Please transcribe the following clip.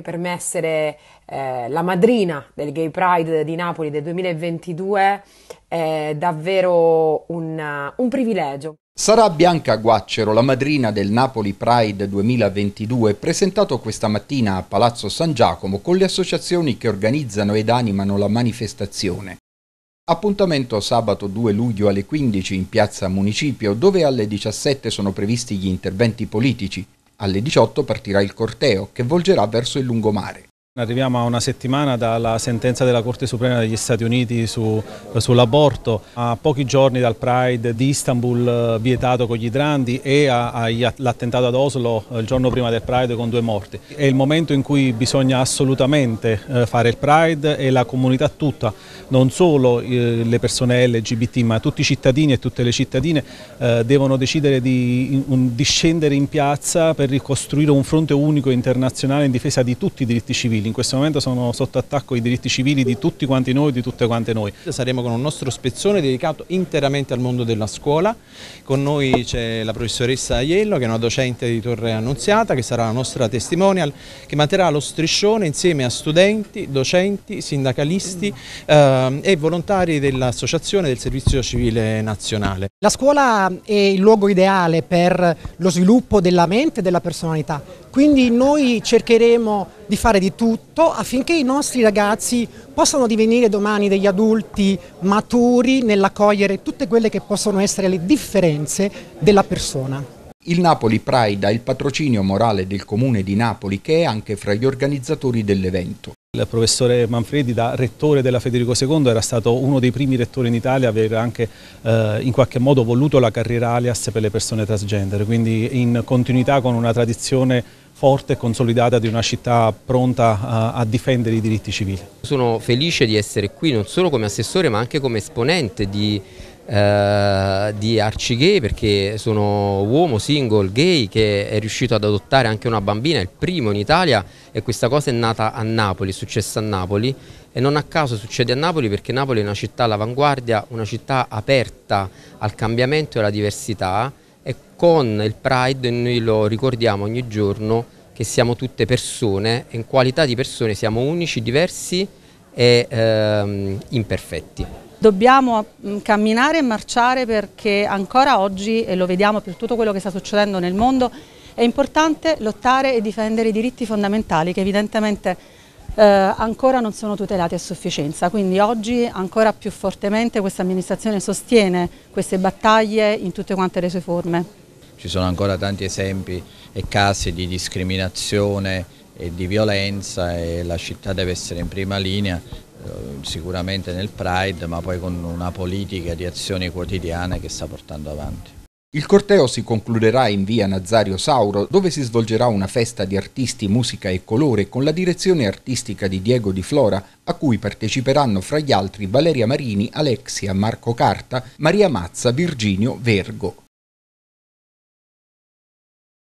che per me essere eh, la madrina del Gay Pride di Napoli del 2022 è davvero un, un privilegio. Sarà Bianca Guaccero, la madrina del Napoli Pride 2022, presentato questa mattina a Palazzo San Giacomo con le associazioni che organizzano ed animano la manifestazione. Appuntamento sabato 2 luglio alle 15 in piazza Municipio, dove alle 17 sono previsti gli interventi politici, alle 18 partirà il corteo che volgerà verso il lungomare. Arriviamo a una settimana dalla sentenza della Corte Suprema degli Stati Uniti su, sull'aborto, a pochi giorni dal Pride di Istanbul eh, vietato con gli idranti e all'attentato ad Oslo eh, il giorno prima del Pride con due morti. È il momento in cui bisogna assolutamente eh, fare il Pride e la comunità tutta, non solo le persone LGBT ma tutti i cittadini e tutte le cittadine devono decidere di, di scendere in piazza per ricostruire un fronte unico internazionale in difesa di tutti i diritti civili civili. In questo momento sono sotto attacco i diritti civili di tutti quanti noi, di tutte quante noi. Saremo con un nostro spezzone dedicato interamente al mondo della scuola. Con noi c'è la professoressa Aiello, che è una docente di Torre Annunziata, che sarà la nostra testimonial, che manterrà lo striscione insieme a studenti, docenti, sindacalisti eh, e volontari dell'Associazione del Servizio Civile Nazionale. La scuola è il luogo ideale per lo sviluppo della mente e della personalità, quindi noi cercheremo di fare di tutto affinché i nostri ragazzi possano divenire domani degli adulti maturi nell'accogliere tutte quelle che possono essere le differenze della persona. Il Napoli Pride ha il patrocinio morale del Comune di Napoli che è anche fra gli organizzatori dell'evento. Il professore Manfredi da rettore della Federico II era stato uno dei primi rettori in Italia a aver anche eh, in qualche modo voluto la carriera alias per le persone transgender, quindi in continuità con una tradizione forte e consolidata di una città pronta a, difendere i diritti civili. Sono felice di essere qui non solo come assessore ma anche come esponente di, eh, di Arci Gay perché sono uomo single gay che è riuscito ad adottare anche una bambina, il primo in Italia e questa cosa è nata a Napoli, è successa a Napoli e non a caso succede a Napoli perché Napoli è una città all'avanguardia, una città aperta al cambiamento e alla diversità con il Pride noi lo ricordiamo ogni giorno che siamo tutte persone e in qualità di persone siamo unici, diversi e ehm, imperfetti. Dobbiamo mm, camminare e marciare perché ancora oggi, e lo vediamo per tutto quello che sta succedendo nel mondo, è importante lottare e difendere i diritti fondamentali che evidentemente eh, ancora non sono tutelati a sufficienza. Quindi oggi ancora più fortemente questa amministrazione sostiene queste battaglie in tutte quante le sue forme ci sono ancora tanti esempi e casi di discriminazione e di violenza e la città deve essere in prima linea eh, sicuramente nel Pride ma poi con una politica di azioni quotidiane che sta portando avanti. Il corteo si concluderà in via Nazario Sauro, dove si svolgerà una festa di artisti, musica e colore con la direzione artistica di Diego Di Flora, a cui parteciperanno fra gli altri Valeria Marini, Alexia, Marco Carta, Maria Mazza, Virginio Vergo.